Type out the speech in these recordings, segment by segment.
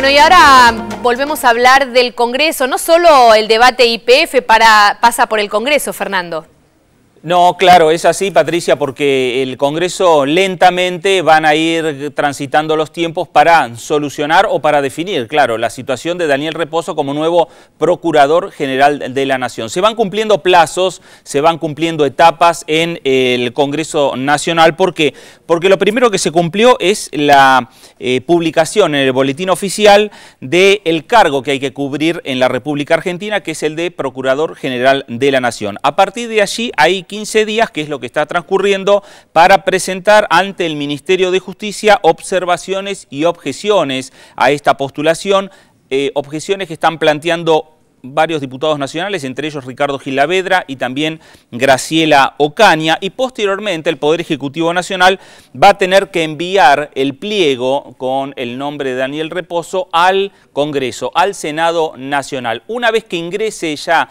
Bueno, y ahora volvemos a hablar del Congreso. No solo el debate IPF pasa por el Congreso, Fernando. No, claro, es así, Patricia, porque el Congreso lentamente van a ir transitando los tiempos para solucionar o para definir, claro, la situación de Daniel Reposo como nuevo Procurador General de la Nación. Se van cumpliendo plazos, se van cumpliendo etapas en el Congreso Nacional. ¿Por qué? Porque lo primero que se cumplió es la eh, publicación en el Boletín Oficial del cargo que hay que cubrir en la República Argentina, que es el de Procurador General de la Nación. A partir de allí hay 15 días, que es lo que está transcurriendo, para presentar ante el Ministerio de Justicia observaciones y objeciones a esta postulación, eh, objeciones que están planteando varios diputados nacionales, entre ellos Ricardo Gilavedra y también Graciela Ocaña, y posteriormente el Poder Ejecutivo Nacional va a tener que enviar el pliego con el nombre de Daniel Reposo al Congreso, al Senado Nacional. Una vez que ingrese ya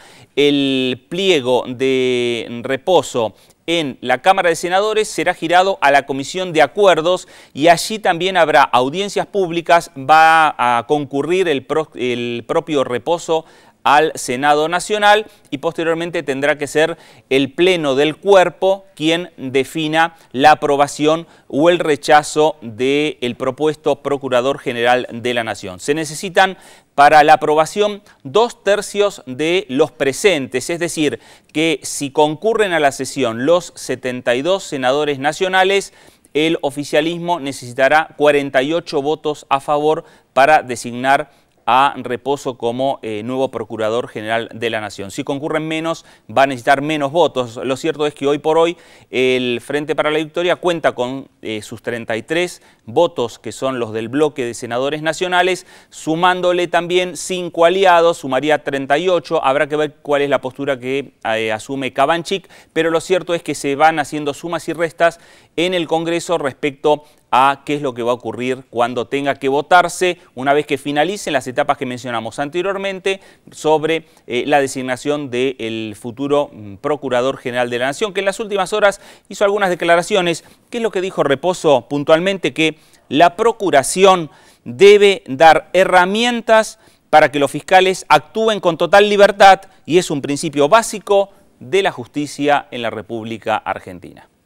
el pliego de reposo en la Cámara de Senadores será girado a la Comisión de Acuerdos y allí también habrá audiencias públicas, va a concurrir el, propio reposo al Senado Nacional y posteriormente tendrá que ser el Pleno del Cuerpo quien defina la aprobación o el rechazo del propuesto Procurador General de la Nación. Se necesitan para la aprobación dos tercios de los presentes, es decir, que si concurren a la sesión los 72 senadores nacionales, el oficialismo necesitará 48 votos a favor para designar a Reposo como eh, nuevo Procurador General de la Nación. Si concurren menos, va a necesitar menos votos. Lo cierto es que hoy por hoy el Frente para la Victoria cuenta con eh, sus 33 votos, que son los del bloque de senadores nacionales, sumándole también cinco aliados, sumaría 38. Habrá que ver cuál es la postura que eh, asume Cabanchic, pero lo cierto es que se van haciendo sumas y restas en el Congreso respecto a qué es lo que va a ocurrir cuando tenga que votarse, una vez que finalicen las etapas que mencionamos anteriormente, sobre eh, la designación del futuro mm, Procurador General de la Nación, que en las últimas horas hizo algunas declaraciones. ¿Qué es lo que dijo Reposo puntualmente? Que la Procuración debe dar herramientas para que los fiscales actúen con total libertad y es un principio básico de la justicia en la República Argentina.